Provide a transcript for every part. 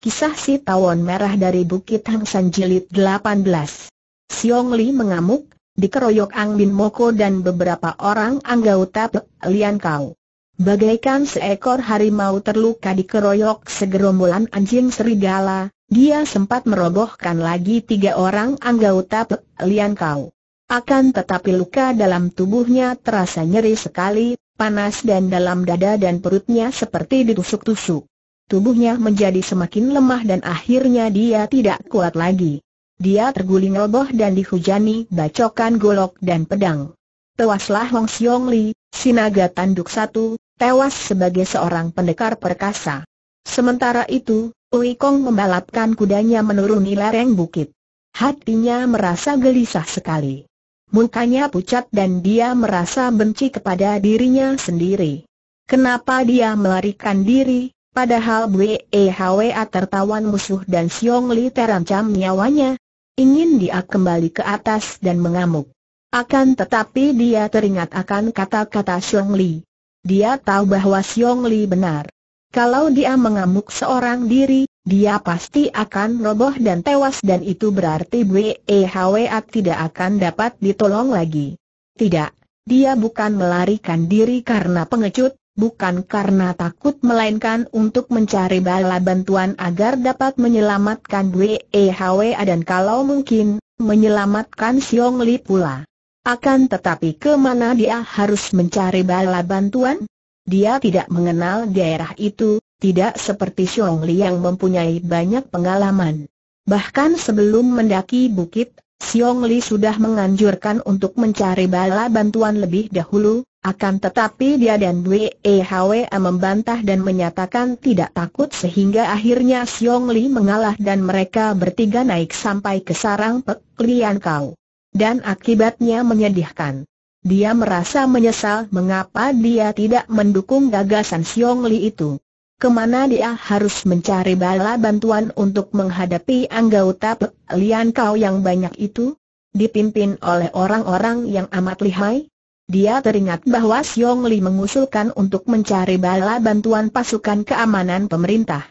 Kisah si tawon merah dari Bukit Hang San Jilid 18 Siong Li mengamuk, dikeroyok Ang Bin Moko dan beberapa orang anggota Lian Kau. Bagaikan seekor harimau terluka dikeroyok segerombolan anjing serigala, dia sempat merobohkan lagi tiga orang anggota Lian Kau. Akan tetapi luka dalam tubuhnya terasa nyeri sekali, panas dan dalam dada dan perutnya seperti ditusuk-tusuk. Tubuhnya menjadi semakin lemah dan akhirnya dia tidak kuat lagi. Dia terguling roboh dan dihujani bacokan golok dan pedang. Tewaslah Wang Xiong Li, sinaga tanduk satu, tewas sebagai seorang pendekar perkasa. Sementara itu, Ui Kong membalapkan kudanya menuruni lereng bukit. Hatinya merasa gelisah sekali. Mukanya pucat dan dia merasa benci kepada dirinya sendiri. Kenapa dia melarikan diri, Padahal Hwa tertawan musuh dan Xiong Li terancam nyawanya. Ingin dia kembali ke atas dan mengamuk. Akan tetapi dia teringat akan kata-kata Xiong Li. Dia tahu bahwa Xiong Li benar. Kalau dia mengamuk seorang diri, dia pasti akan roboh dan tewas dan itu berarti Hwa tidak akan dapat ditolong lagi. Tidak, dia bukan melarikan diri karena pengecut, bukan karena takut melainkan untuk mencari bala bantuan agar dapat menyelamatkan W dan kalau mungkin, menyelamatkan Xiong Li pula. Akan tetapi kemana dia harus mencari bala bantuan? Dia tidak mengenal daerah itu, tidak seperti Xiong Li yang mempunyai banyak pengalaman. Bahkan sebelum mendaki bukit, Xiong Li sudah menganjurkan untuk mencari bala bantuan lebih dahulu, akan tetapi dia dan Wei e membantah dan menyatakan tidak takut sehingga akhirnya Xiong Li mengalah dan mereka bertiga naik sampai ke sarang Pek Kau. Dan akibatnya menyedihkan. Dia merasa menyesal mengapa dia tidak mendukung gagasan Xiong Li itu. Kemana dia harus mencari bala bantuan untuk menghadapi anggota Pek Kau yang banyak itu? Dipimpin oleh orang-orang yang amat lihai? Dia teringat bahwa Xiong Li mengusulkan untuk mencari bala bantuan pasukan keamanan pemerintah.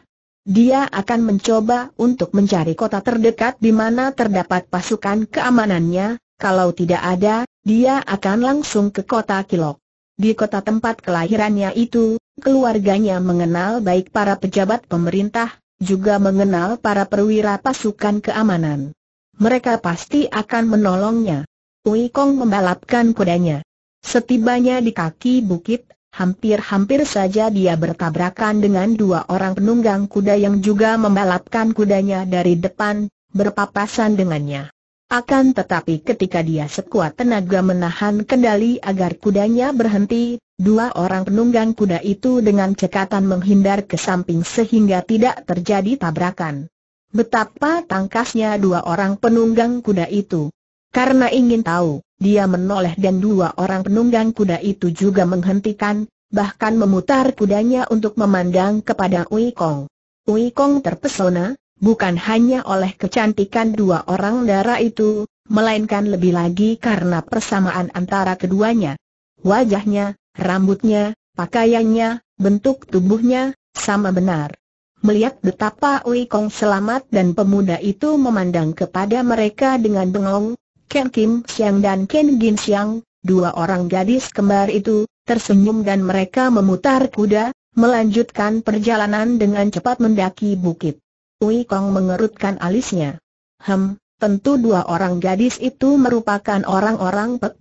Dia akan mencoba untuk mencari kota terdekat di mana terdapat pasukan keamanannya, kalau tidak ada, dia akan langsung ke kota Kilok. Di kota tempat kelahirannya itu, keluarganya mengenal baik para pejabat pemerintah, juga mengenal para perwira pasukan keamanan. Mereka pasti akan menolongnya. Wei Kong membalapkan kudanya. Setibanya di kaki bukit, hampir-hampir saja dia bertabrakan dengan dua orang penunggang kuda yang juga membalapkan kudanya dari depan, berpapasan dengannya. Akan tetapi ketika dia sekuat tenaga menahan kendali agar kudanya berhenti, dua orang penunggang kuda itu dengan cekatan menghindar ke samping sehingga tidak terjadi tabrakan. Betapa tangkasnya dua orang penunggang kuda itu. Karena ingin tahu, dia menoleh dan dua orang penunggang kuda itu juga menghentikan, bahkan memutar kudanya untuk memandang kepada Ui Kong. Ui Kong terpesona, bukan hanya oleh kecantikan dua orang dara itu, melainkan lebih lagi karena persamaan antara keduanya. Wajahnya, rambutnya, pakaiannya, bentuk tubuhnya, sama benar. Melihat betapa Ui Kong selamat dan pemuda itu memandang kepada mereka dengan bengong, Ken Kim Siang dan Ken Gin Siang, dua orang gadis kembar itu, tersenyum dan mereka memutar kuda, melanjutkan perjalanan dengan cepat mendaki bukit. Ui Kong mengerutkan alisnya. Hem, tentu dua orang gadis itu merupakan orang-orang Pek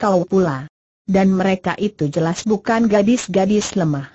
Kau pula. Dan mereka itu jelas bukan gadis-gadis lemah.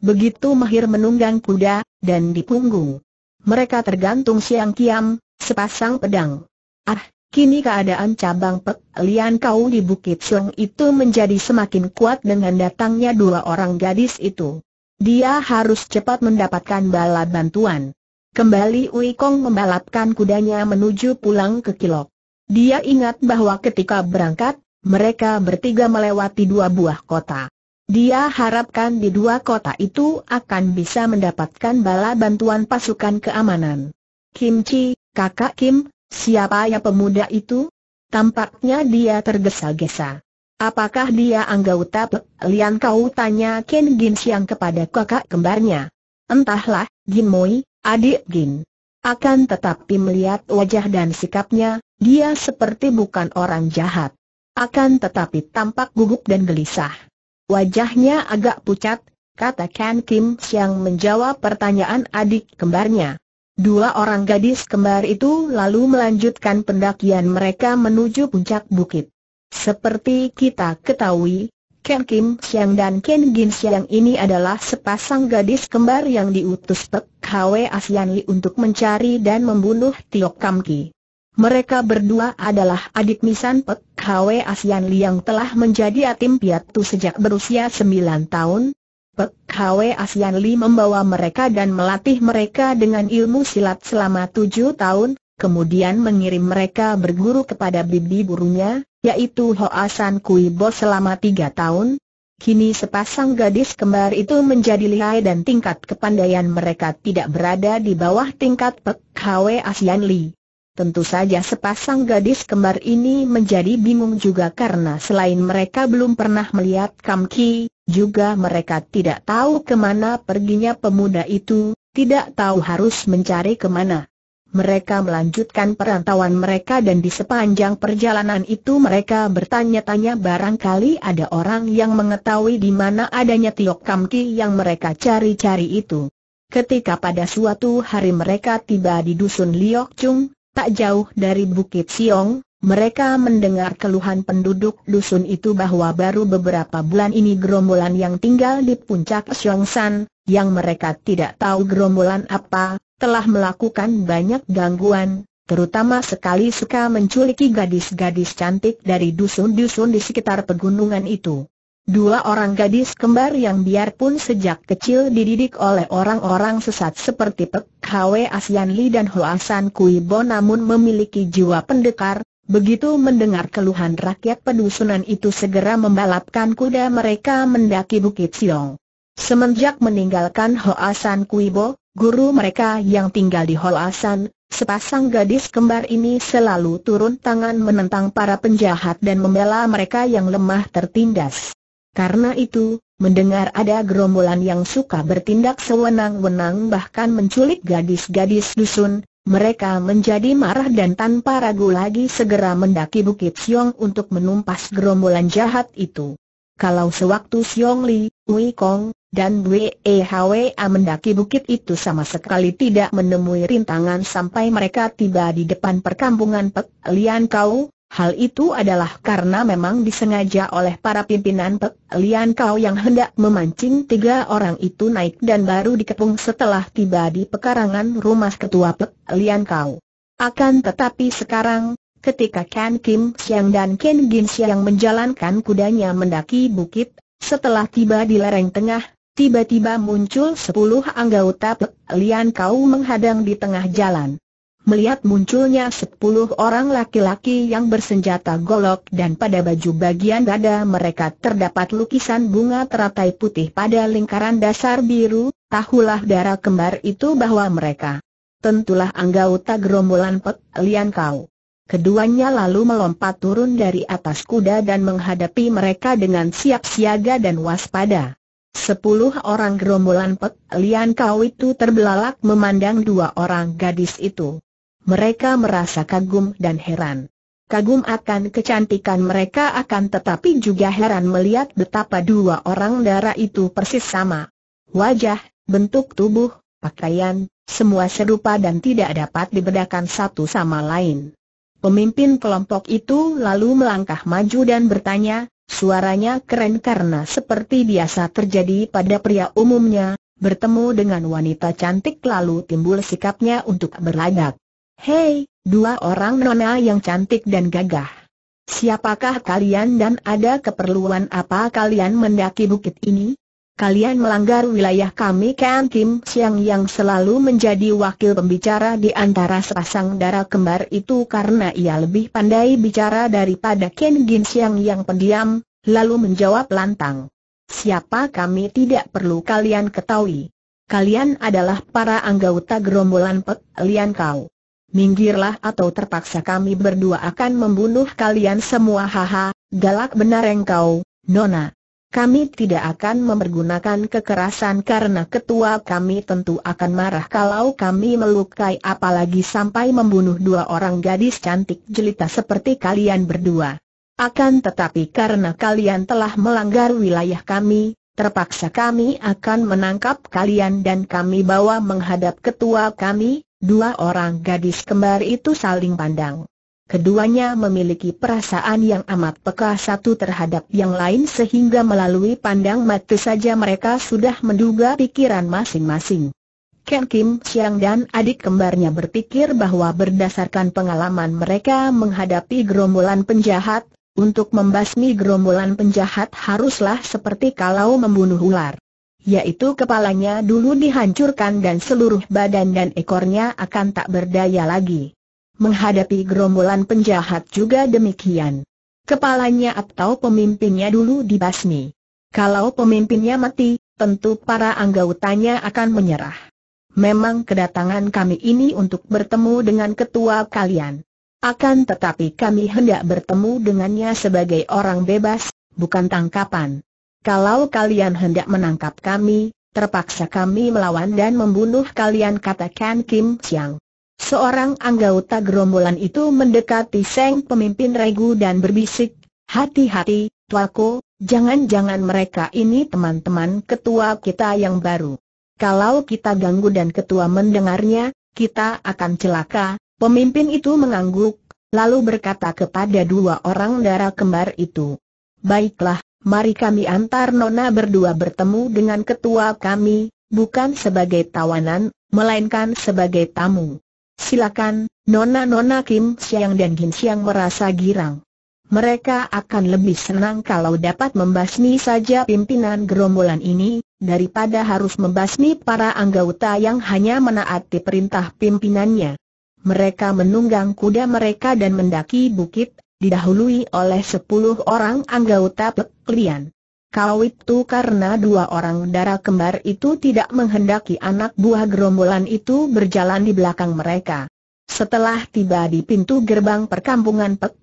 Begitu mahir menunggang kuda, dan di punggung. Mereka tergantung siang kiam, sepasang pedang. Ah, Kini keadaan cabang Pek Lian Kau di Bukit Siong itu menjadi semakin kuat dengan datangnya dua orang gadis itu. Dia harus cepat mendapatkan bala bantuan. Kembali Ui Kong membalapkan kudanya menuju pulang ke Kilok. Dia ingat bahwa ketika berangkat, mereka bertiga melewati dua buah kota. Dia harapkan di dua kota itu akan bisa mendapatkan bala bantuan pasukan keamanan. Kim Chi, kakak Kim, Siapa ya pemuda itu? Tampaknya dia tergesa-gesa. Apakah dia anggota Lian kau tanya Ken Gin Siang kepada kakak kembarnya? Entahlah, Jin Moi, adik Gin. Akan tetapi melihat wajah dan sikapnya, dia seperti bukan orang jahat. Akan tetapi tampak gugup dan gelisah. Wajahnya agak pucat, kata Ken Kim Siang menjawab pertanyaan adik kembarnya. Dua orang gadis kembar itu lalu melanjutkan pendakian mereka menuju puncak bukit. Seperti kita ketahui, Ken Kim Siang dan Ken Gin Siang ini adalah sepasang gadis kembar yang diutus Pek Hwe Asian Li untuk mencari dan membunuh Tio Kam Ki. Mereka berdua adalah adik misan Pek Hwe Asian Li yang telah menjadi yatim piatu sejak berusia 9 tahun, Pek Hwe Asian Li membawa mereka dan melatih mereka dengan ilmu silat selama tujuh tahun, kemudian mengirim mereka berguru kepada bibi burunya, yaitu Hoasan Kui Bo selama tiga tahun. Kini sepasang gadis kembar itu menjadi lihai dan tingkat kepandaian mereka tidak berada di bawah tingkat Pek Hwe Asian Li. Tentu saja sepasang gadis kembar ini menjadi bingung juga karena selain mereka belum pernah melihat Kam Ki, juga mereka tidak tahu kemana perginya pemuda itu, tidak tahu harus mencari kemana. Mereka melanjutkan perantauan mereka dan di sepanjang perjalanan itu mereka bertanya-tanya barangkali ada orang yang mengetahui di mana adanya Tiok Kam Ki yang mereka cari-cari itu. Ketika pada suatu hari mereka tiba di dusun Liok Chung, Tak jauh dari Bukit Siong, mereka mendengar keluhan penduduk dusun itu bahwa baru beberapa bulan ini gerombolan yang tinggal di puncak San, yang mereka tidak tahu gerombolan apa, telah melakukan banyak gangguan, terutama sekali suka menculiki gadis-gadis cantik dari dusun-dusun di sekitar pegunungan itu. Dua orang gadis kembar yang biarpun sejak kecil dididik oleh orang-orang sesat seperti Pek Hwe Asian Li dan Hoasan Kui Bo namun memiliki jiwa pendekar, begitu mendengar keluhan rakyat pedusunan itu segera membalapkan kuda mereka mendaki Bukit Siong. Semenjak meninggalkan Hoasan Kui Bo, guru mereka yang tinggal di Hoasan, Sepasang gadis kembar ini selalu turun tangan menentang para penjahat dan membela mereka yang lemah tertindas. Karena itu, mendengar ada gerombolan yang suka bertindak sewenang-wenang bahkan menculik gadis-gadis dusun, mereka menjadi marah dan tanpa ragu lagi segera mendaki Bukit Siong untuk menumpas gerombolan jahat itu. Kalau sewaktu Siong Li, Wei Kong, dan e WEHWA mendaki bukit itu sama sekali tidak menemui rintangan sampai mereka tiba di depan perkampungan Pek Lian Kau, Hal itu adalah karena memang disengaja oleh para pimpinan Pek Lian Kau yang hendak memancing tiga orang itu naik dan baru dikepung setelah tiba di pekarangan rumah ketua Pek Lian Kau. Akan tetapi sekarang, ketika Ken Kim Siang dan Ken Gin Siang menjalankan kudanya mendaki bukit, setelah tiba di lereng tengah, tiba-tiba muncul sepuluh anggota Pek Lian Kau menghadang di tengah jalan melihat munculnya sepuluh orang laki-laki yang bersenjata golok dan pada baju bagian dada mereka terdapat lukisan bunga teratai putih pada lingkaran dasar biru, tahulah darah kembar itu bahwa mereka tentulah anggota gerombolan Pek Lian Kau. Keduanya lalu melompat turun dari atas kuda dan menghadapi mereka dengan siap siaga dan waspada. Sepuluh orang gerombolan Pek Lian Kau itu terbelalak memandang dua orang gadis itu mereka merasa kagum dan heran. Kagum akan kecantikan mereka akan tetapi juga heran melihat betapa dua orang darah itu persis sama. Wajah, bentuk tubuh, pakaian, semua serupa dan tidak dapat dibedakan satu sama lain. Pemimpin kelompok itu lalu melangkah maju dan bertanya, suaranya keren karena seperti biasa terjadi pada pria umumnya, bertemu dengan wanita cantik lalu timbul sikapnya untuk berlagak. Hei, dua orang nona yang cantik dan gagah. Siapakah kalian dan ada keperluan apa kalian mendaki bukit ini? Kalian melanggar wilayah kami Kan Kim Siang yang selalu menjadi wakil pembicara di antara sepasang darah kembar itu karena ia lebih pandai bicara daripada Ken Gin Siang yang pendiam, lalu menjawab lantang. Siapa kami tidak perlu kalian ketahui. Kalian adalah para anggota gerombolan Pek Lian Kau minggirlah atau terpaksa kami berdua akan membunuh kalian semua haha, galak benar engkau, Nona. Kami tidak akan mempergunakan kekerasan karena ketua kami tentu akan marah kalau kami melukai apalagi sampai membunuh dua orang gadis cantik jelita seperti kalian berdua. Akan tetapi karena kalian telah melanggar wilayah kami, terpaksa kami akan menangkap kalian dan kami bawa menghadap ketua kami, Dua orang gadis kembar itu saling pandang. Keduanya memiliki perasaan yang amat peka satu terhadap yang lain sehingga melalui pandang mata saja mereka sudah menduga pikiran masing-masing. Ken Kim Siang dan adik kembarnya berpikir bahwa berdasarkan pengalaman mereka menghadapi gerombolan penjahat, untuk membasmi gerombolan penjahat haruslah seperti kalau membunuh ular yaitu kepalanya dulu dihancurkan dan seluruh badan dan ekornya akan tak berdaya lagi. Menghadapi gerombolan penjahat juga demikian. Kepalanya atau pemimpinnya dulu dibasmi. Kalau pemimpinnya mati, tentu para anggotanya akan menyerah. Memang kedatangan kami ini untuk bertemu dengan ketua kalian. Akan tetapi kami hendak bertemu dengannya sebagai orang bebas, bukan tangkapan kalau kalian hendak menangkap kami, terpaksa kami melawan dan membunuh kalian katakan Kim Siang. Seorang anggota gerombolan itu mendekati Seng pemimpin regu dan berbisik, hati-hati, tuaku, jangan-jangan mereka ini teman-teman ketua kita yang baru. Kalau kita ganggu dan ketua mendengarnya, kita akan celaka, pemimpin itu mengangguk, lalu berkata kepada dua orang darah kembar itu. Baiklah, mari kami antar Nona berdua bertemu dengan ketua kami, bukan sebagai tawanan, melainkan sebagai tamu. Silakan, Nona-Nona Kim Siang dan Gin Siang merasa girang. Mereka akan lebih senang kalau dapat membasmi saja pimpinan gerombolan ini, daripada harus membasmi para anggota yang hanya menaati perintah pimpinannya. Mereka menunggang kuda mereka dan mendaki bukit, didahului oleh sepuluh orang anggota Pek Kau itu karena dua orang darah kembar itu tidak menghendaki anak buah gerombolan itu berjalan di belakang mereka. Setelah tiba di pintu gerbang perkampungan Pek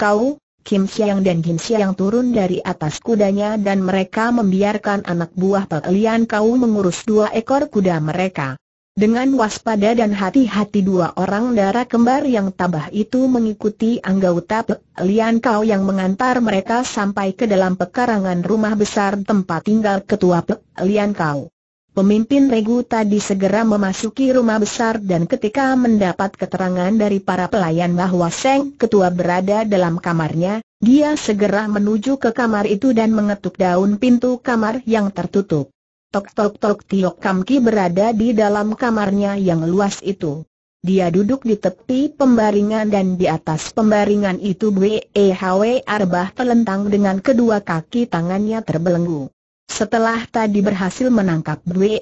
Kau, Kim Siang dan Kim Siang turun dari atas kudanya dan mereka membiarkan anak buah Pek Kau mengurus dua ekor kuda mereka. Dengan waspada dan hati-hati dua orang darah kembar yang tabah itu mengikuti anggota Lian Kau yang mengantar mereka sampai ke dalam pekarangan rumah besar tempat tinggal ketua Lian Kau. Pemimpin regu tadi segera memasuki rumah besar dan ketika mendapat keterangan dari para pelayan bahwa Seng ketua berada dalam kamarnya, dia segera menuju ke kamar itu dan mengetuk daun pintu kamar yang tertutup. Tok tok tok Tiok Kam Ki berada di dalam kamarnya yang luas itu. Dia duduk di tepi pembaringan dan di atas pembaringan itu Bwehw e Arbah telentang dengan kedua kaki tangannya terbelenggu. Setelah tadi berhasil menangkap e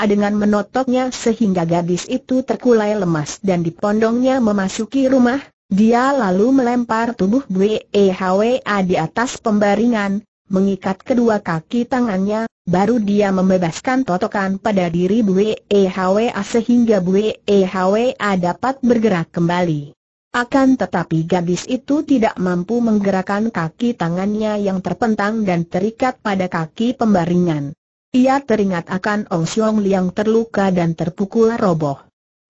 A dengan menotoknya sehingga gadis itu terkulai lemas dan dipondongnya memasuki rumah, dia lalu melempar tubuh e A di atas pembaringan, mengikat kedua kaki tangannya, baru dia membebaskan totokan pada diri Bue Hwa sehingga Bue Hwa dapat bergerak kembali. Akan tetapi gadis itu tidak mampu menggerakkan kaki tangannya yang terpentang dan terikat pada kaki pembaringan. Ia teringat akan Ong Siong Liang terluka dan terpukul roboh.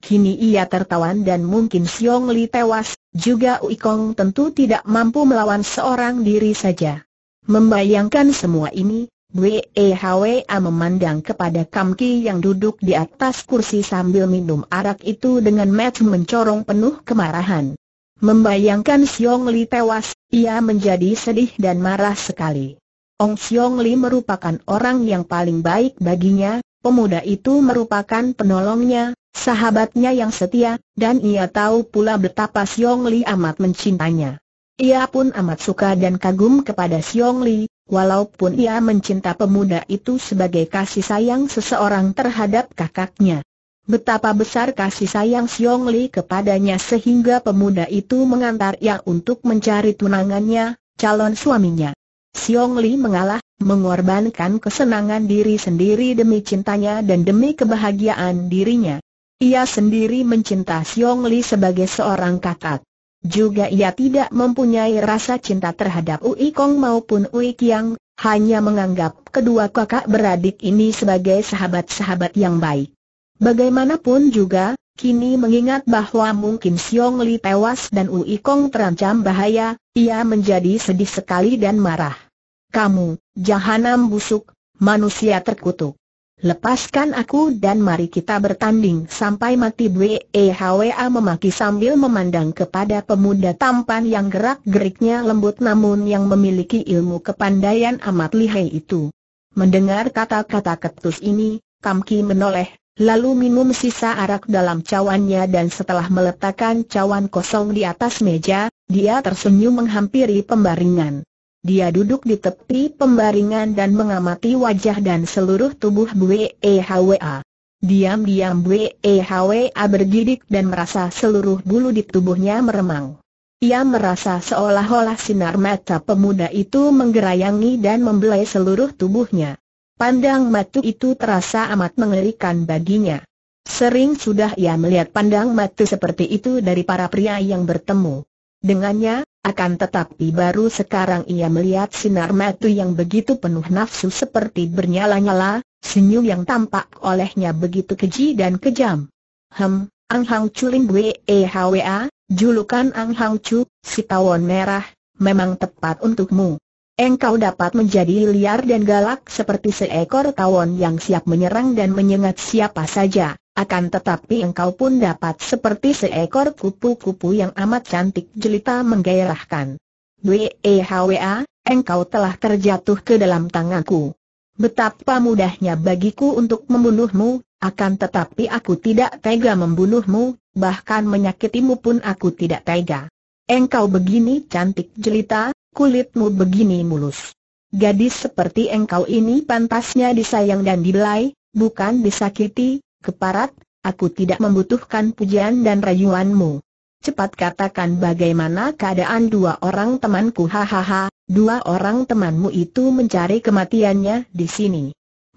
Kini ia tertawan dan mungkin Siong Li tewas, juga Uikong tentu tidak mampu melawan seorang diri saja. Membayangkan semua ini, Bwe Hwa memandang kepada Kamki yang duduk di atas kursi sambil minum arak itu dengan mat mencorong penuh kemarahan. Membayangkan Siong Li tewas, ia menjadi sedih dan marah sekali. Ong Siong Li merupakan orang yang paling baik baginya, pemuda itu merupakan penolongnya, sahabatnya yang setia, dan ia tahu pula betapa Siong Li amat mencintainya. Ia pun amat suka dan kagum kepada Siong Li, walaupun ia mencinta pemuda itu sebagai kasih sayang seseorang terhadap kakaknya. Betapa besar kasih sayang Siong Li kepadanya sehingga pemuda itu mengantar ia untuk mencari tunangannya, calon suaminya. Siong Li mengalah, mengorbankan kesenangan diri sendiri demi cintanya dan demi kebahagiaan dirinya. Ia sendiri mencinta Siong Li sebagai seorang kakak. Juga ia tidak mempunyai rasa cinta terhadap Ui Kong maupun Ui Kiang, hanya menganggap kedua kakak beradik ini sebagai sahabat-sahabat yang baik. Bagaimanapun juga, kini mengingat bahwa mungkin Siong Li tewas dan Ui Kong terancam bahaya, ia menjadi sedih sekali dan marah. Kamu, jahanam busuk, manusia terkutuk. Lepaskan aku dan mari kita bertanding sampai mati BEHWA memaki sambil memandang kepada pemuda tampan yang gerak-geriknya lembut namun yang memiliki ilmu kepandaian amat lihai itu. Mendengar kata-kata ketus ini, Kamki menoleh, lalu minum sisa arak dalam cawannya dan setelah meletakkan cawan kosong di atas meja, dia tersenyum menghampiri pembaringan. Dia duduk di tepi pembaringan dan mengamati wajah dan seluruh tubuh Bwe Diam-diam Bwe Hwa bergidik dan merasa seluruh bulu di tubuhnya meremang. Ia merasa seolah-olah sinar mata pemuda itu menggerayangi dan membelai seluruh tubuhnya. Pandang matu itu terasa amat mengerikan baginya. Sering sudah ia melihat pandang matu seperti itu dari para pria yang bertemu dengannya, akan tetapi baru sekarang ia melihat sinar mata yang begitu penuh nafsu seperti bernyala-nyala, senyum yang tampak olehnya begitu keji dan kejam. Hem, Ang Hang Chu Lin Bwe Hwa, julukan Ang Hang Chu, si tawon merah, memang tepat untukmu. Engkau dapat menjadi liar dan galak seperti seekor tawon yang siap menyerang dan menyengat siapa saja. Akan tetapi engkau pun dapat seperti seekor kupu-kupu yang amat cantik jelita menggairahkan. Wehwa, engkau telah terjatuh ke dalam tanganku. Betapa mudahnya bagiku untuk membunuhmu, akan tetapi aku tidak tega membunuhmu, bahkan menyakitimu pun aku tidak tega. Engkau begini cantik jelita, kulitmu begini mulus. Gadis seperti engkau ini pantasnya disayang dan dibelai, bukan disakiti, Keparat, aku tidak membutuhkan pujian dan rayuanmu. Cepat katakan bagaimana keadaan dua orang temanku hahaha, dua orang temanmu itu mencari kematiannya di sini.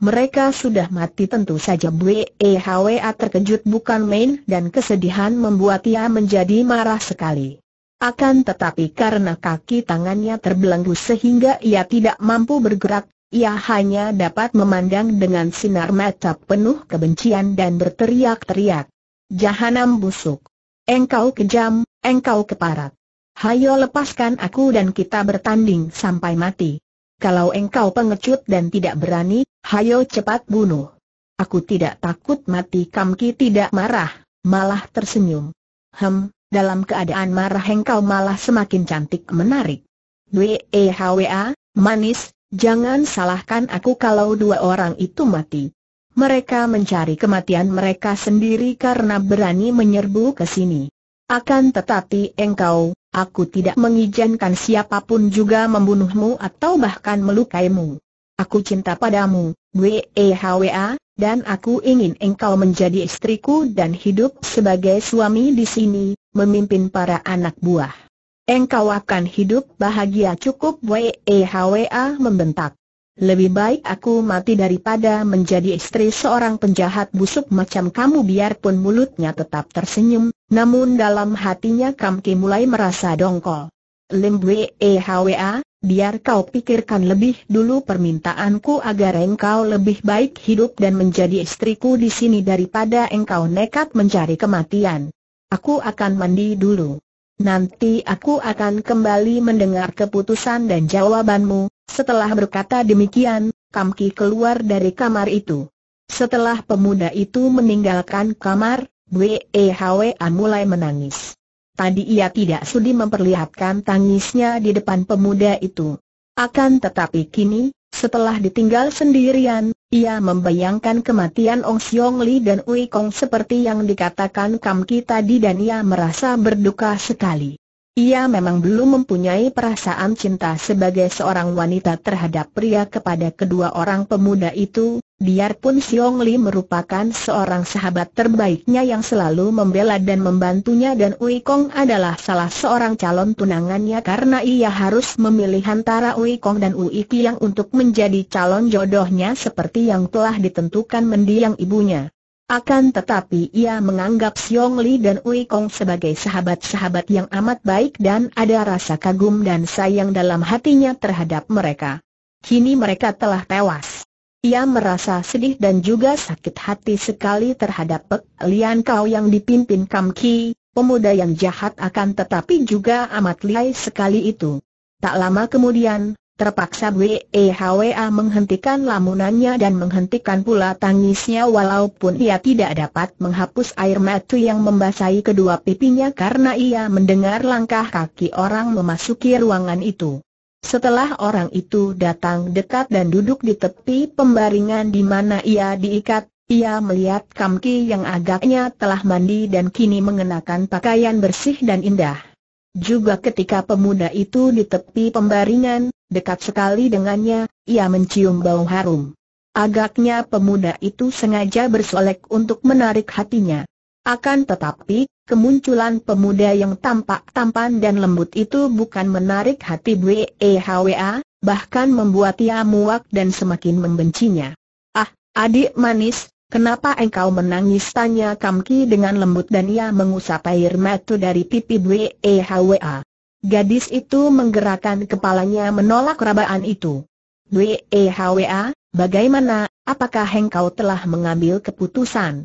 Mereka sudah mati tentu saja a terkejut bukan main dan kesedihan membuat ia menjadi marah sekali. Akan tetapi karena kaki tangannya terbelenggu sehingga ia tidak mampu bergerak, ia hanya dapat memandang dengan sinar mata penuh kebencian dan berteriak-teriak. Jahanam busuk. Engkau kejam, engkau keparat. Hayo lepaskan aku dan kita bertanding sampai mati. Kalau engkau pengecut dan tidak berani, hayo cepat bunuh. Aku tidak takut mati Kamki tidak marah, malah tersenyum. Hem, dalam keadaan marah engkau malah semakin cantik menarik. Dwe Hwa, manis, Jangan salahkan aku kalau dua orang itu mati. Mereka mencari kematian mereka sendiri karena berani menyerbu ke sini. Akan tetapi engkau, aku tidak mengizinkan siapapun juga membunuhmu atau bahkan melukaimu. Aku cinta padamu, WEHWA, dan aku ingin engkau menjadi istriku dan hidup sebagai suami di sini, memimpin para anak buah. Engkau akan hidup bahagia cukup WEHWA membentak. Lebih baik aku mati daripada menjadi istri seorang penjahat busuk macam kamu biarpun mulutnya tetap tersenyum, namun dalam hatinya Kamki mulai merasa dongkol. Lim WEHWA, biar kau pikirkan lebih dulu permintaanku agar engkau lebih baik hidup dan menjadi istriku di sini daripada engkau nekat mencari kematian. Aku akan mandi dulu nanti aku akan kembali mendengar keputusan dan jawabanmu. Setelah berkata demikian, Kamki keluar dari kamar itu. Setelah pemuda itu meninggalkan kamar, Hwa mulai menangis. Tadi ia tidak sudi memperlihatkan tangisnya di depan pemuda itu. Akan tetapi kini, setelah ditinggal sendirian, ia membayangkan kematian Ong Siong Li dan Ui Kong seperti yang dikatakan Kam Ki tadi dan ia merasa berduka sekali. Ia memang belum mempunyai perasaan cinta sebagai seorang wanita terhadap pria kepada kedua orang pemuda itu, Biarpun Siong Li merupakan seorang sahabat terbaiknya yang selalu membela dan membantunya dan Ui Kong adalah salah seorang calon tunangannya karena ia harus memilih antara Ui Kong dan Ui Kiang untuk menjadi calon jodohnya seperti yang telah ditentukan mendiang ibunya. Akan tetapi ia menganggap Siong Li dan Ui Kong sebagai sahabat-sahabat yang amat baik dan ada rasa kagum dan sayang dalam hatinya terhadap mereka. Kini mereka telah tewas. Ia merasa sedih dan juga sakit hati sekali terhadap Pek Lian Kau yang dipimpin Kam Ki, pemuda yang jahat akan tetapi juga amat lihai sekali itu. Tak lama kemudian, terpaksa WEHWA menghentikan lamunannya dan menghentikan pula tangisnya walaupun ia tidak dapat menghapus air mata yang membasahi kedua pipinya karena ia mendengar langkah kaki orang memasuki ruangan itu. Setelah orang itu datang dekat dan duduk di tepi pembaringan di mana ia diikat, ia melihat Kamki yang agaknya telah mandi dan kini mengenakan pakaian bersih dan indah. Juga ketika pemuda itu di tepi pembaringan, dekat sekali dengannya, ia mencium bau harum. Agaknya pemuda itu sengaja bersolek untuk menarik hatinya. Akan tetapi, Kemunculan pemuda yang tampak tampan dan lembut itu bukan menarik hati BEHWA, bahkan membuat ia muak dan semakin membencinya. Ah, adik manis, kenapa engkau menangis tanya Kamki dengan lembut dan ia mengusap air mata dari pipi BEHWA. Gadis itu menggerakkan kepalanya menolak rabaan itu. BEHWA, bagaimana, apakah engkau telah mengambil keputusan?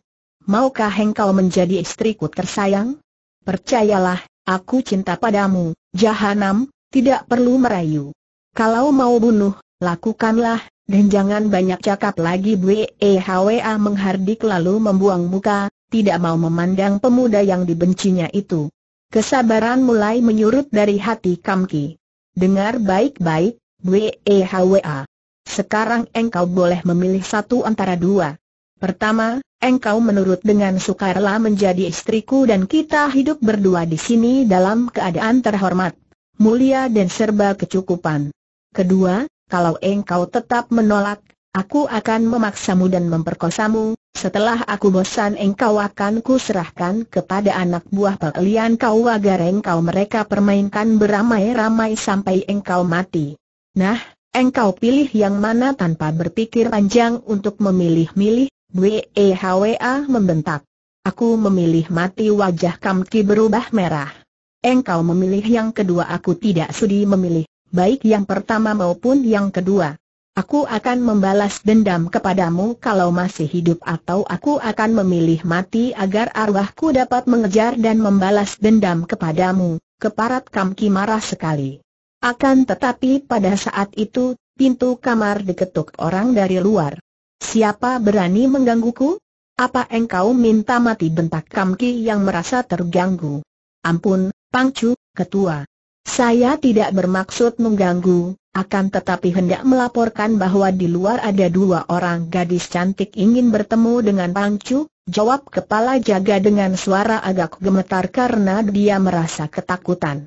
maukah engkau menjadi istriku tersayang? Percayalah, aku cinta padamu, Jahanam, tidak perlu merayu. Kalau mau bunuh, lakukanlah, dan jangan banyak cakap lagi BEHWA menghardik lalu membuang muka, tidak mau memandang pemuda yang dibencinya itu. Kesabaran mulai menyurut dari hati Kamki. Dengar baik-baik, WEHWA. Sekarang engkau boleh memilih satu antara dua. Pertama, engkau menurut dengan sukarela menjadi istriku dan kita hidup berdua di sini dalam keadaan terhormat, mulia dan serba kecukupan. Kedua, kalau engkau tetap menolak, aku akan memaksamu dan memperkosamu, setelah aku bosan engkau akan kuserahkan kepada anak buah pelian kau agar engkau mereka permainkan beramai-ramai sampai engkau mati. Nah, engkau pilih yang mana tanpa berpikir panjang untuk memilih-milih, Bleehwa membentak. Aku memilih mati wajah Kamki berubah merah. Engkau memilih yang kedua aku tidak sudi memilih, baik yang pertama maupun yang kedua. Aku akan membalas dendam kepadamu kalau masih hidup atau aku akan memilih mati agar arwahku dapat mengejar dan membalas dendam kepadamu. Keparat Kamki marah sekali. Akan tetapi pada saat itu, pintu kamar diketuk orang dari luar. Siapa berani menggangguku? Apa engkau minta mati bentak Kamki yang merasa terganggu? Ampun, Pangcu, ketua. Saya tidak bermaksud mengganggu, akan tetapi hendak melaporkan bahwa di luar ada dua orang gadis cantik ingin bertemu dengan Pangcu, jawab kepala jaga dengan suara agak gemetar karena dia merasa ketakutan.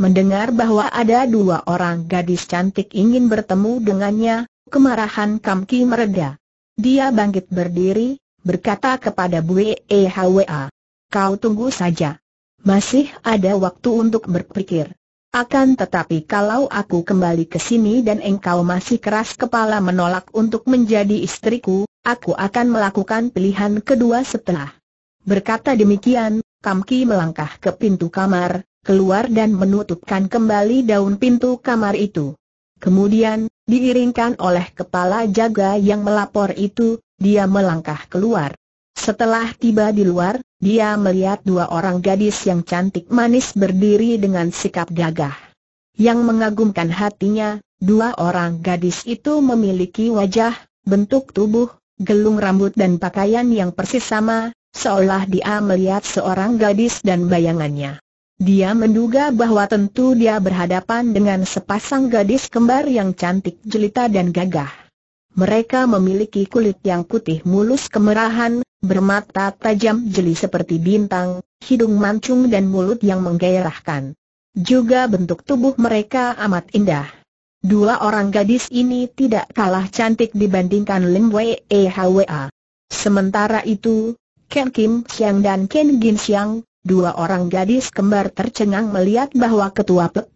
Mendengar bahwa ada dua orang gadis cantik ingin bertemu dengannya, kemarahan Kamki meredah. Dia bangkit berdiri, berkata kepada Bue Hwa. Kau tunggu saja. Masih ada waktu untuk berpikir. Akan tetapi kalau aku kembali ke sini dan engkau masih keras kepala menolak untuk menjadi istriku, aku akan melakukan pilihan kedua setelah. Berkata demikian, Kamki melangkah ke pintu kamar, keluar dan menutupkan kembali daun pintu kamar itu. Kemudian, Diiringkan oleh kepala jaga yang melapor itu, dia melangkah keluar. Setelah tiba di luar, dia melihat dua orang gadis yang cantik manis berdiri dengan sikap gagah. Yang mengagumkan hatinya, dua orang gadis itu memiliki wajah, bentuk tubuh, gelung rambut dan pakaian yang persis sama, seolah dia melihat seorang gadis dan bayangannya. Dia menduga bahwa tentu dia berhadapan dengan sepasang gadis kembar yang cantik jelita dan gagah. Mereka memiliki kulit yang putih mulus kemerahan, bermata tajam jeli seperti bintang, hidung mancung dan mulut yang menggairahkan. Juga bentuk tubuh mereka amat indah. Dua orang gadis ini tidak kalah cantik dibandingkan Lim Wei e Hwa. Sementara itu, Ken Kim Siang dan Ken Gin Siang, Dua orang gadis kembar tercengang melihat bahwa ketua Pek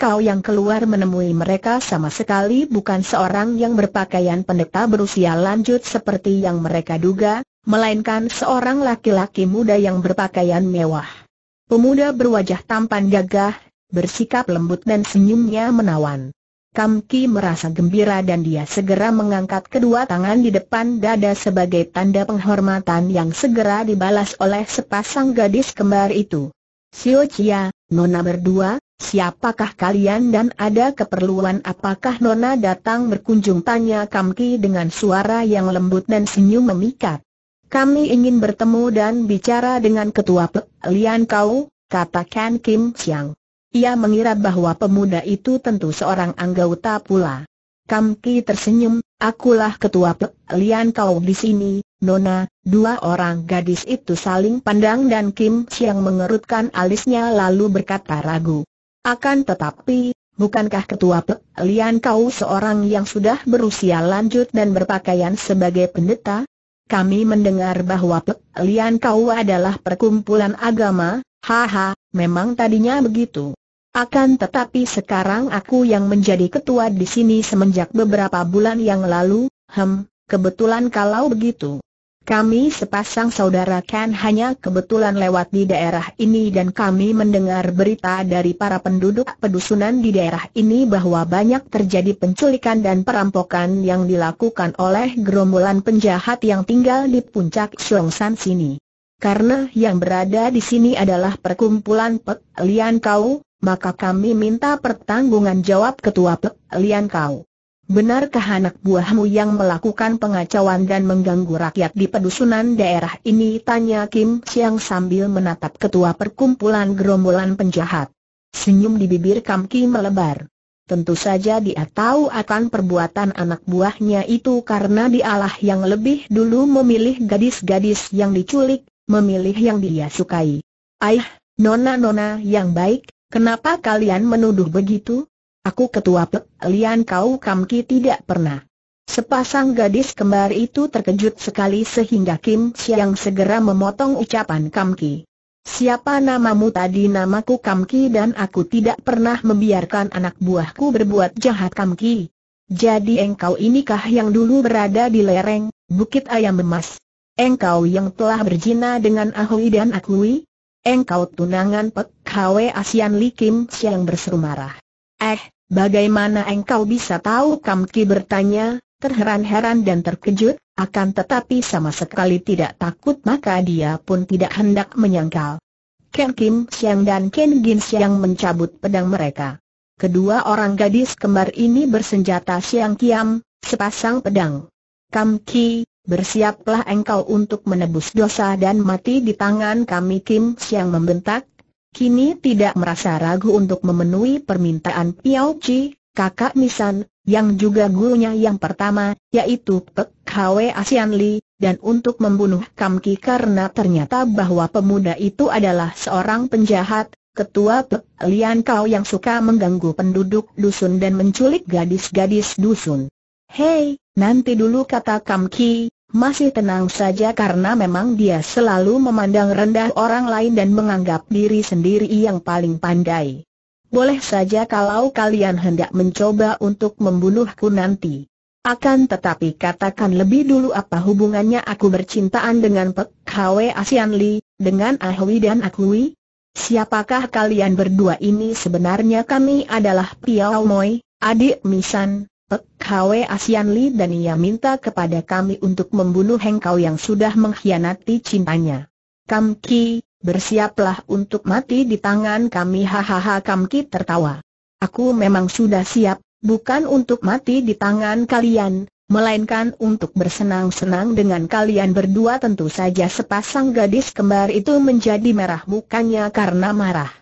Kau yang keluar menemui mereka sama sekali bukan seorang yang berpakaian pendeta berusia lanjut seperti yang mereka duga, melainkan seorang laki-laki muda yang berpakaian mewah. Pemuda berwajah tampan gagah, bersikap lembut dan senyumnya menawan. Kam Ki merasa gembira dan dia segera mengangkat kedua tangan di depan dada sebagai tanda penghormatan yang segera dibalas oleh sepasang gadis kembar itu. Sio Chia, Nona berdua, siapakah kalian dan ada keperluan apakah Nona datang berkunjung tanya Kam Ki dengan suara yang lembut dan senyum memikat. Kami ingin bertemu dan bicara dengan ketua pelian Kau, kata Kim Siang. Ia mengira bahwa pemuda itu tentu seorang anggota pula. Kam Ki tersenyum, akulah ketua pelian kau di sini, Nona, dua orang gadis itu saling pandang dan Kim Siang mengerutkan alisnya lalu berkata ragu. Akan tetapi, bukankah ketua pelian kau seorang yang sudah berusia lanjut dan berpakaian sebagai pendeta? Kami mendengar bahwa pelian kau adalah perkumpulan agama, haha, memang tadinya begitu. Akan tetapi sekarang aku yang menjadi ketua di sini semenjak beberapa bulan yang lalu, hem, kebetulan kalau begitu. Kami sepasang saudara kan hanya kebetulan lewat di daerah ini dan kami mendengar berita dari para penduduk pedusunan di daerah ini bahwa banyak terjadi penculikan dan perampokan yang dilakukan oleh gerombolan penjahat yang tinggal di puncak Songsan sini. Karena yang berada di sini adalah perkumpulan Pek Lian Kau, maka kami minta pertanggungan jawab ketua Pek Lian Kau. Benarkah anak buahmu yang melakukan pengacauan dan mengganggu rakyat di pedusunan daerah ini? Tanya Kim Siang sambil menatap ketua perkumpulan gerombolan penjahat. Senyum di bibir Kam Ki melebar. Tentu saja dia tahu akan perbuatan anak buahnya itu karena dialah yang lebih dulu memilih gadis-gadis yang diculik, memilih yang dia sukai. Aih, nona-nona yang baik, Kenapa kalian menuduh begitu? Aku ketua Pek Lian Kau Kamki tidak pernah. Sepasang gadis kembar itu terkejut sekali sehingga Kim Siang segera memotong ucapan Kamki. Siapa namamu tadi namaku Kamki dan aku tidak pernah membiarkan anak buahku berbuat jahat Kamki. Jadi engkau inikah yang dulu berada di lereng, Bukit Ayam Emas? Engkau yang telah berzina dengan Ahui dan Akui? Engkau tunangan Pek Hwe Asian Li Kim Siang berseru marah. Eh, bagaimana engkau bisa tahu Kam Ki bertanya, terheran-heran dan terkejut, akan tetapi sama sekali tidak takut maka dia pun tidak hendak menyangkal. Ken Kim Siang dan Ken Gin Siang mencabut pedang mereka. Kedua orang gadis kembar ini bersenjata siang kiam, sepasang pedang. Kam Ki, Bersiaplah engkau untuk menebus dosa dan mati di tangan kami Kim Siang membentak. Kini tidak merasa ragu untuk memenuhi permintaan Piao Chi, kakak Nisan, yang juga gurunya yang pertama, yaitu Pek Hwe Asian Li, dan untuk membunuh Kam Ki karena ternyata bahwa pemuda itu adalah seorang penjahat, ketua Pek Lian Kau yang suka mengganggu penduduk dusun dan menculik gadis-gadis dusun. Hei, Nanti dulu kata Kam Ki, masih tenang saja karena memang dia selalu memandang rendah orang lain dan menganggap diri sendiri yang paling pandai. Boleh saja kalau kalian hendak mencoba untuk membunuhku nanti. Akan tetapi katakan lebih dulu apa hubungannya aku bercintaan dengan Pek Hwe Asian Li, dengan Ahui dan Akui? Ah Siapakah kalian berdua ini sebenarnya kami adalah Piao Moi, adik Misan, Pek Asian Li dan ia minta kepada kami untuk membunuh Hengkau yang sudah mengkhianati cintanya. Kam Ki, bersiaplah untuk mati di tangan kami hahaha Kam Ki tertawa. Aku memang sudah siap, bukan untuk mati di tangan kalian, melainkan untuk bersenang-senang dengan kalian berdua tentu saja sepasang gadis kembar itu menjadi merah mukanya karena marah.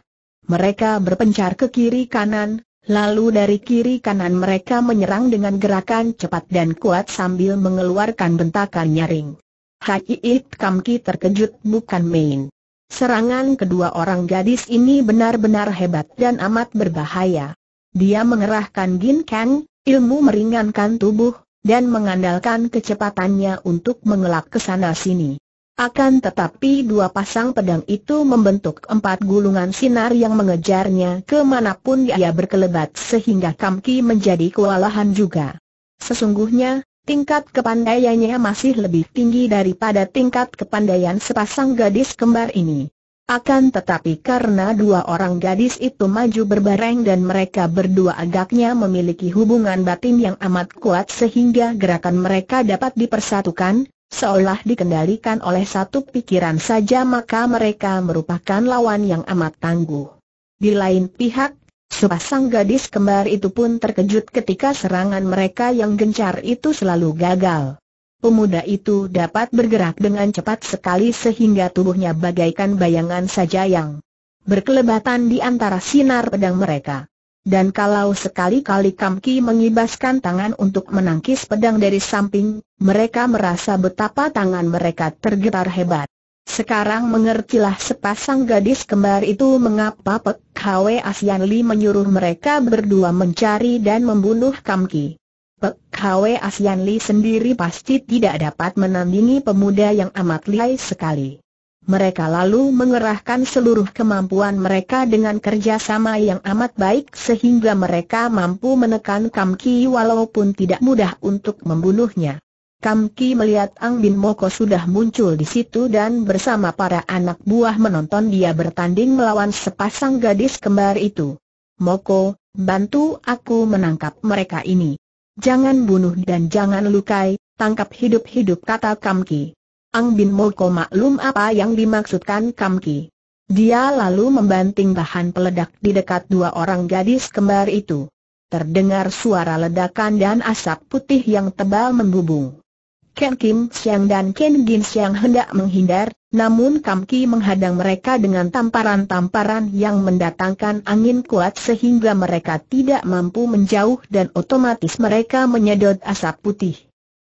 Mereka berpencar ke kiri kanan, Lalu dari kiri kanan mereka menyerang dengan gerakan cepat dan kuat sambil mengeluarkan bentakan nyaring. Haji It Kamki terkejut bukan main. Serangan kedua orang gadis ini benar-benar hebat dan amat berbahaya. Dia mengerahkan Gin Kang, ilmu meringankan tubuh, dan mengandalkan kecepatannya untuk mengelak ke sana sini. Akan tetapi dua pasang pedang itu membentuk empat gulungan sinar yang mengejarnya kemanapun ia berkelebat sehingga Kamki menjadi kewalahan juga. Sesungguhnya, tingkat kepandaiannya masih lebih tinggi daripada tingkat kepandaian sepasang gadis kembar ini. Akan tetapi karena dua orang gadis itu maju berbareng dan mereka berdua agaknya memiliki hubungan batin yang amat kuat sehingga gerakan mereka dapat dipersatukan, seolah dikendalikan oleh satu pikiran saja maka mereka merupakan lawan yang amat tangguh. Di lain pihak, sepasang gadis kembar itu pun terkejut ketika serangan mereka yang gencar itu selalu gagal. Pemuda itu dapat bergerak dengan cepat sekali sehingga tubuhnya bagaikan bayangan saja yang berkelebatan di antara sinar pedang mereka. Dan kalau sekali-kali Kamki mengibaskan tangan untuk menangkis pedang dari samping, mereka merasa betapa tangan mereka tergetar hebat. Sekarang mengertilah sepasang gadis kembar itu mengapa Pek Hwe Asian Li menyuruh mereka berdua mencari dan membunuh Kamki. Pek Hwe Asian Li sendiri pasti tidak dapat menandingi pemuda yang amat lihai sekali mereka lalu mengerahkan seluruh kemampuan mereka dengan kerjasama yang amat baik sehingga mereka mampu menekan Kam Ki walaupun tidak mudah untuk membunuhnya. Kam Ki melihat Ang Bin Moko sudah muncul di situ dan bersama para anak buah menonton dia bertanding melawan sepasang gadis kembar itu. Moko, bantu aku menangkap mereka ini. Jangan bunuh dan jangan lukai, tangkap hidup-hidup kata Kam Ki. Ang Bin Moko maklum apa yang dimaksudkan Kamki. Dia lalu membanting bahan peledak di dekat dua orang gadis kembar itu. Terdengar suara ledakan dan asap putih yang tebal membubung. Ken Kim Siang dan Ken Gin Siang hendak menghindar, namun Kam Ki menghadang mereka dengan tamparan-tamparan yang mendatangkan angin kuat sehingga mereka tidak mampu menjauh dan otomatis mereka menyedot asap putih.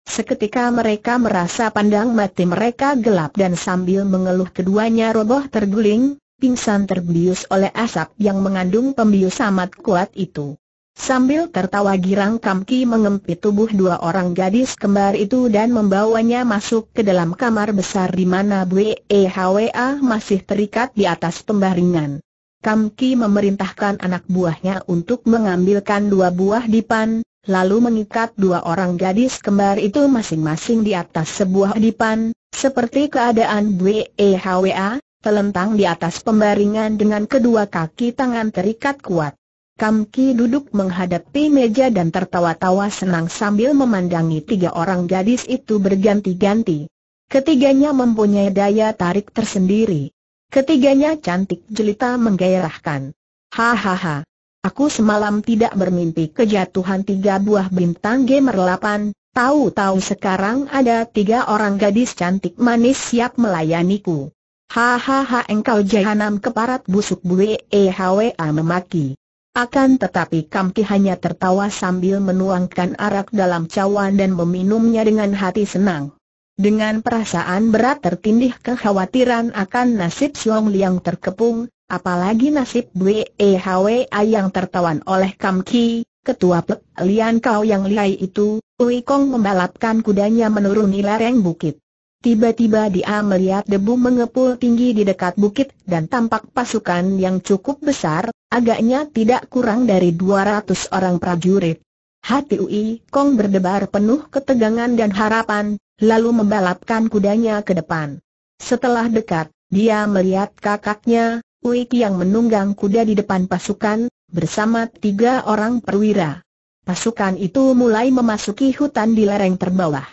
Seketika mereka merasa pandang mati mereka gelap dan sambil mengeluh keduanya roboh terguling, pingsan terbius oleh asap yang mengandung pembius amat kuat itu. Sambil tertawa girang Kamki mengempit tubuh dua orang gadis kembar itu dan membawanya masuk ke dalam kamar besar di mana BEHWA masih terikat di atas pembaringan. Kamki memerintahkan anak buahnya untuk mengambilkan dua buah dipan, lalu mengikat dua orang gadis kembar itu masing-masing di atas sebuah dipan, seperti keadaan BEHWA, telentang di atas pembaringan dengan kedua kaki tangan terikat kuat. Kamki duduk menghadapi meja dan tertawa-tawa senang sambil memandangi tiga orang gadis itu berganti-ganti. Ketiganya mempunyai daya tarik tersendiri. Ketiganya cantik jelita menggairahkan. Hahaha. Aku semalam tidak bermimpi kejatuhan tiga buah bintang gamer lapan. tahu-tahu sekarang ada tiga orang gadis cantik manis siap melayaniku. Hahaha engkau jahanam keparat busuk bue ehwa memaki. Akan tetapi Kamki hanya tertawa sambil menuangkan arak dalam cawan dan meminumnya dengan hati senang. Dengan perasaan berat tertindih kekhawatiran akan nasib Xiong Liang terkepung, Apalagi nasib BEHWA yang tertawan oleh Kam Ki, ketua Pek Lian Kau yang lihai itu, Ui Kong membalapkan kudanya menuruni lereng bukit. Tiba-tiba dia melihat debu mengepul tinggi di dekat bukit dan tampak pasukan yang cukup besar, agaknya tidak kurang dari 200 orang prajurit. Hati Ui Kong berdebar penuh ketegangan dan harapan, lalu membalapkan kudanya ke depan. Setelah dekat, dia melihat kakaknya, Uik yang menunggang kuda di depan pasukan, bersama tiga orang perwira. Pasukan itu mulai memasuki hutan di lereng terbawah.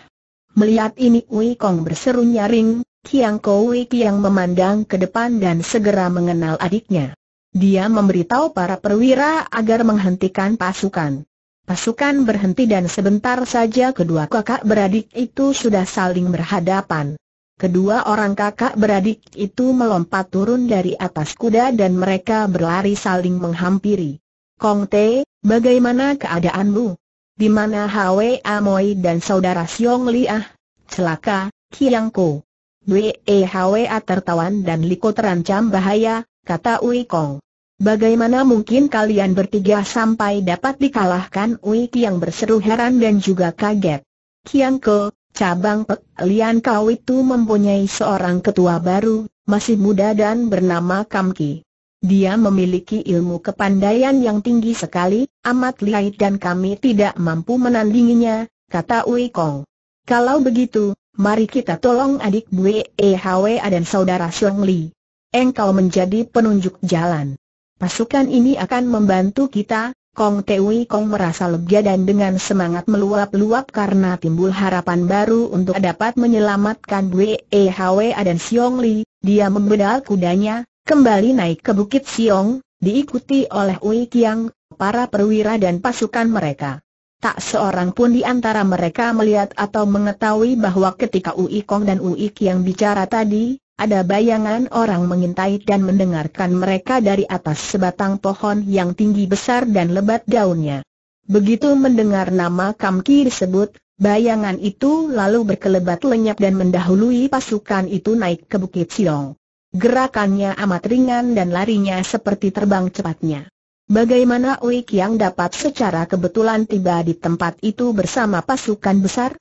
Melihat ini Ui Kong berseru nyaring, Kiang Kowi yang memandang ke depan dan segera mengenal adiknya. Dia memberitahu para perwira agar menghentikan pasukan. Pasukan berhenti dan sebentar saja kedua kakak beradik itu sudah saling berhadapan. Kedua orang kakak beradik itu melompat turun dari atas kuda dan mereka berlari saling menghampiri. Kong Te, bagaimana keadaanmu? Di mana Hwe Amoy dan saudara Siong Li Liah? Celaka, Kiang Ko. E Wei A tertawan dan Liko terancam bahaya, kata Ui Kong. Bagaimana mungkin kalian bertiga sampai dapat dikalahkan Ui Kiang berseru heran dan juga kaget. Kiang Ko. Cabang Pek Lian Kau itu mempunyai seorang ketua baru, masih muda dan bernama Kam Ki. Dia memiliki ilmu kepandaian yang tinggi sekali, amat lihai dan kami tidak mampu menandinginya, kata Wei Kong. Kalau begitu, mari kita tolong adik Bue Ehwe dan saudara Xiong Li. Engkau menjadi penunjuk jalan. Pasukan ini akan membantu kita, Kong Tewi Kong merasa lega dan dengan semangat meluap-luap karena timbul harapan baru untuk dapat menyelamatkan Bwe Hwe dan Siong Li, dia membedal kudanya, kembali naik ke Bukit Siong, diikuti oleh Wei Kiang, para perwira dan pasukan mereka. Tak seorang pun di antara mereka melihat atau mengetahui bahwa ketika Wei Kong dan Wei Kiang bicara tadi, ada bayangan orang mengintai dan mendengarkan mereka dari atas sebatang pohon yang tinggi besar dan lebat daunnya. Begitu mendengar nama Kamki disebut, bayangan itu lalu berkelebat lenyap dan mendahului pasukan itu naik ke Bukit Silong. Gerakannya amat ringan dan larinya seperti terbang cepatnya. Bagaimana Uik yang dapat secara kebetulan tiba di tempat itu bersama pasukan besar?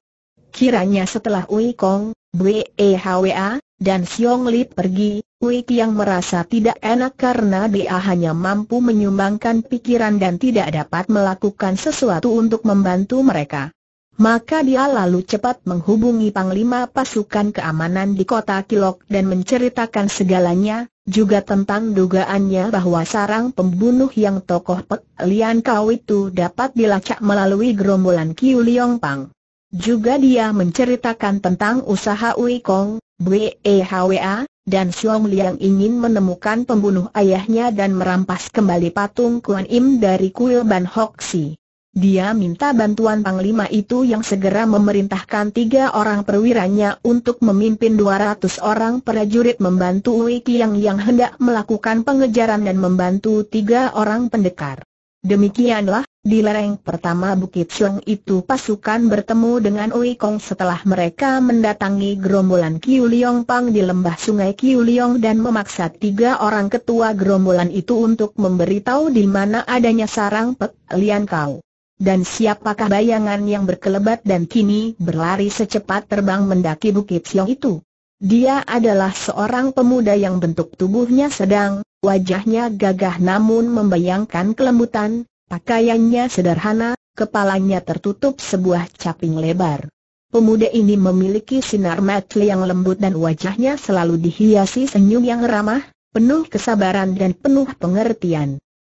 Kiranya setelah Uikong, Hwa? dan Xiong Li pergi, Wei yang merasa tidak enak karena dia hanya mampu menyumbangkan pikiran dan tidak dapat melakukan sesuatu untuk membantu mereka. Maka dia lalu cepat menghubungi Panglima Pasukan Keamanan di kota Kilok dan menceritakan segalanya, juga tentang dugaannya bahwa sarang pembunuh yang tokoh Pek Lian Kau itu dapat dilacak melalui gerombolan Kiu Liong Pang. Juga dia menceritakan tentang usaha Wei Kong, E A dan Xiong Liang ingin menemukan pembunuh ayahnya dan merampas kembali patung Kuan Im dari kuil Ban Hock Si. Dia minta bantuan Panglima itu yang segera memerintahkan tiga orang perwiranya untuk memimpin 200 orang prajurit membantu Wei Qiang yang hendak melakukan pengejaran dan membantu tiga orang pendekar. Demikianlah, di lereng pertama Bukit Siong itu pasukan bertemu dengan Ui Kong setelah mereka mendatangi gerombolan Kiu Liong Pang di lembah sungai Kiu Liong dan memaksa tiga orang ketua gerombolan itu untuk memberitahu di mana adanya sarang Pek Lian Kau. Dan siapakah bayangan yang berkelebat dan kini berlari secepat terbang mendaki Bukit Siong itu? Dia adalah seorang pemuda yang bentuk tubuhnya sedang, wajahnya gagah namun membayangkan kelembutan, Pakaiannya sederhana, kepalanya tertutup sebuah caping lebar. Pemuda ini memiliki sinar mata yang lembut dan wajahnya selalu dihiasi senyum yang ramah, penuh kesabaran dan penuh pengertian.